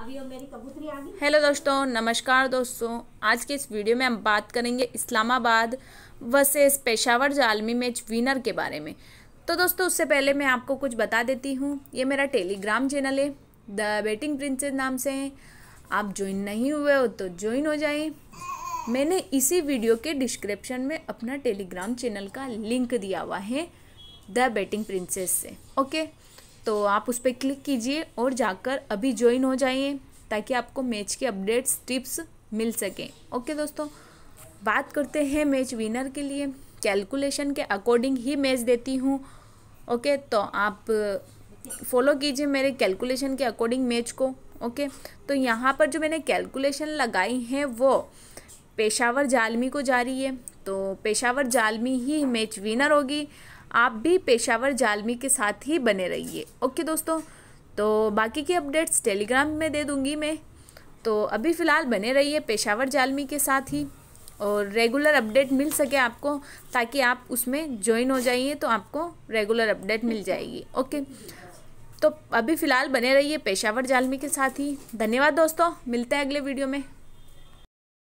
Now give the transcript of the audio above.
अभी हेलो दोस्तों नमस्कार दोस्तों आज के इस वीडियो में हम बात करेंगे Islamabad versus Peshawar Zalmi match winner के बारे में तो दोस्तों उससे पहले मैं आपको कुछ बता देती हूँ ये मेरा टेलीग्राम चैनल है द बेटिंग प्रिंसेस नाम से है आप ज्वाइन नहीं हुए हो तो ज्वाइन हो जाए मैंने इसी वीडियो के डिस्क्रिप्शन में अपना टेलीग्राम चैनल का लिंक दिया हुआ है द बेटिंग प्रिंसेस से ओके तो आप उस पर क्लिक कीजिए और जाकर अभी ज्वाइन हो जाइए ताकि आपको मैच के अपडेट्स टिप्स मिल सकें ओके दोस्तों बात करते हैं मैच विनर के लिए कैलकुलेशन के अकॉर्डिंग ही मैच देती हूँ ओके तो आप फॉलो कीजिए मेरे कैलकुलेशन के अकॉर्डिंग मैच को ओके तो यहाँ पर जो मैंने कैलकुलेशन लगाई हैं वो पेशावर जालमी को जा रही है तो पेशावर जालमी ही मैच विनर होगी आप भी पेशावर जालमी के साथ ही बने रहिए ओके दोस्तों तो बाकी की अपडेट्स टेलीग्राम में दे दूँगी मैं तो अभी फ़िलहाल बने रहिए पेशावर जालमी के साथ ही और रेगुलर अपडेट मिल सके आपको ताकि आप उसमें ज्वाइन हो जाइए तो आपको रेगुलर अपडेट मिल जाएगी ओके तो अभी फ़िलहाल बने रहिए पेशावर जालमी के साथ ही धन्यवाद दोस्तों मिलते हैं अगले वीडियो में